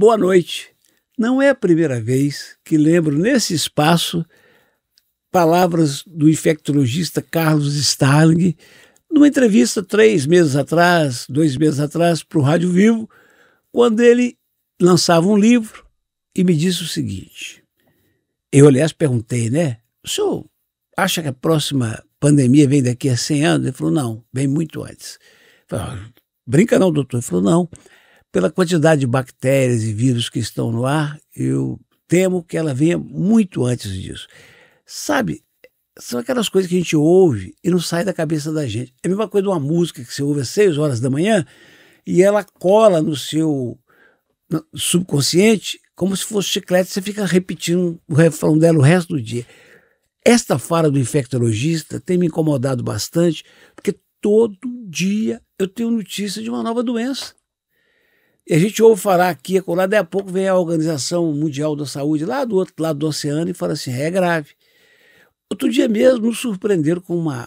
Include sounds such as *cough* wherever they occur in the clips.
Boa noite. Não é a primeira vez que lembro nesse espaço palavras do infectologista Carlos Starling numa entrevista três meses atrás, dois meses atrás, para o Rádio Vivo, quando ele lançava um livro e me disse o seguinte. Eu, aliás, perguntei, né? O senhor acha que a próxima pandemia vem daqui a 100 anos? Ele falou, não, vem muito antes. falei, ah, brinca não, doutor. Ele falou, não pela quantidade de bactérias e vírus que estão no ar, eu temo que ela venha muito antes disso. Sabe, são aquelas coisas que a gente ouve e não sai da cabeça da gente. É a mesma coisa de uma música que você ouve às seis horas da manhã e ela cola no seu subconsciente como se fosse chiclete, você fica repetindo o refrão dela o resto do dia. Esta fala do infectologista tem me incomodado bastante, porque todo dia eu tenho notícia de uma nova doença. E a gente ouve falar aqui, é acolá, daí a pouco vem a Organização Mundial da Saúde, lá do outro lado do oceano, e fala assim: é grave. Outro dia mesmo nos surpreenderam com uma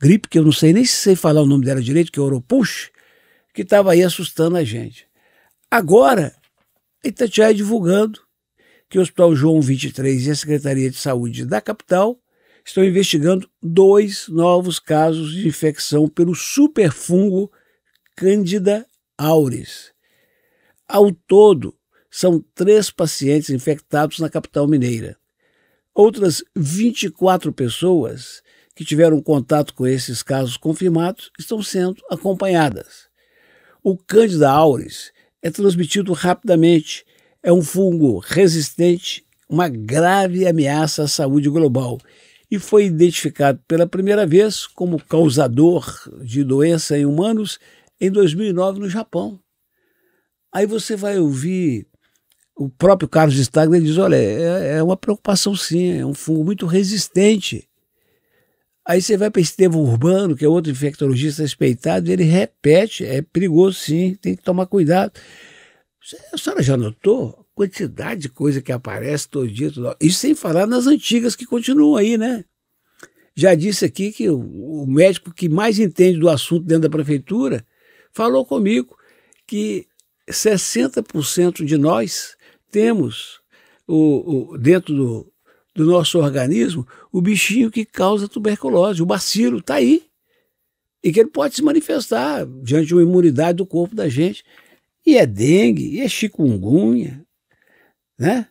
gripe, que eu não sei nem se sei falar o nome dela direito, que é Oropush, que estava aí assustando a gente. Agora, a Itatiaia divulgando que o Hospital João 23 e a Secretaria de Saúde da capital estão investigando dois novos casos de infecção pelo superfungo Candida auris. Ao todo, são três pacientes infectados na capital mineira. Outras 24 pessoas que tiveram contato com esses casos confirmados estão sendo acompanhadas. O Candida auris é transmitido rapidamente, é um fungo resistente, uma grave ameaça à saúde global e foi identificado pela primeira vez como causador de doença em humanos em 2009 no Japão. Aí você vai ouvir o próprio Carlos Stagner diz: olha, é, é, uma preocupação sim, é um fungo muito resistente. Aí você vai para Estevam Urbano, que é outro infectologista respeitado, ele repete: é perigoso sim, tem que tomar cuidado. A senhora já notou a quantidade de coisa que aparece todo dia? Todo... Isso sem falar nas antigas que continuam aí, né? Já disse aqui que o médico que mais entende do assunto dentro da prefeitura falou comigo que 60% de nós temos o, o, dentro do, do nosso organismo o bichinho que causa tuberculose, o bacilo, está aí. E que ele pode se manifestar diante de uma imunidade do corpo da gente. E é dengue, e é chikungunya, né?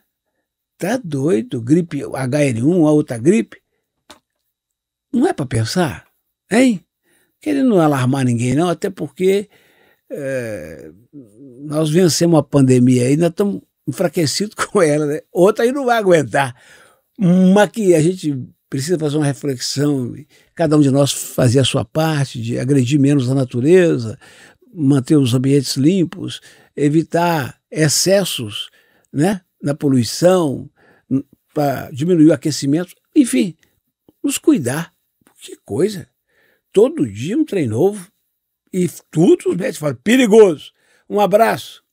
Tá doido, gripe HL1, a outra gripe. Não é para pensar, hein? Querendo não alarmar ninguém, não, até porque eh, nós vencemos a pandemia aí, nós estamos enfraquecidos *laughs* com ela, né? Outra aí não vai aguentar. Uma que a gente precisa fazer uma reflexão, cada um de nós fazer a sua parte, de agredir menos a natureza, manter os ambientes limpos, evitar excessos né, na poluição, para diminuir o aquecimento, enfim, nos cuidar. Que coisa! Todo dia um trem novo. E tudo os médicos falam, perigoso. Um abraço.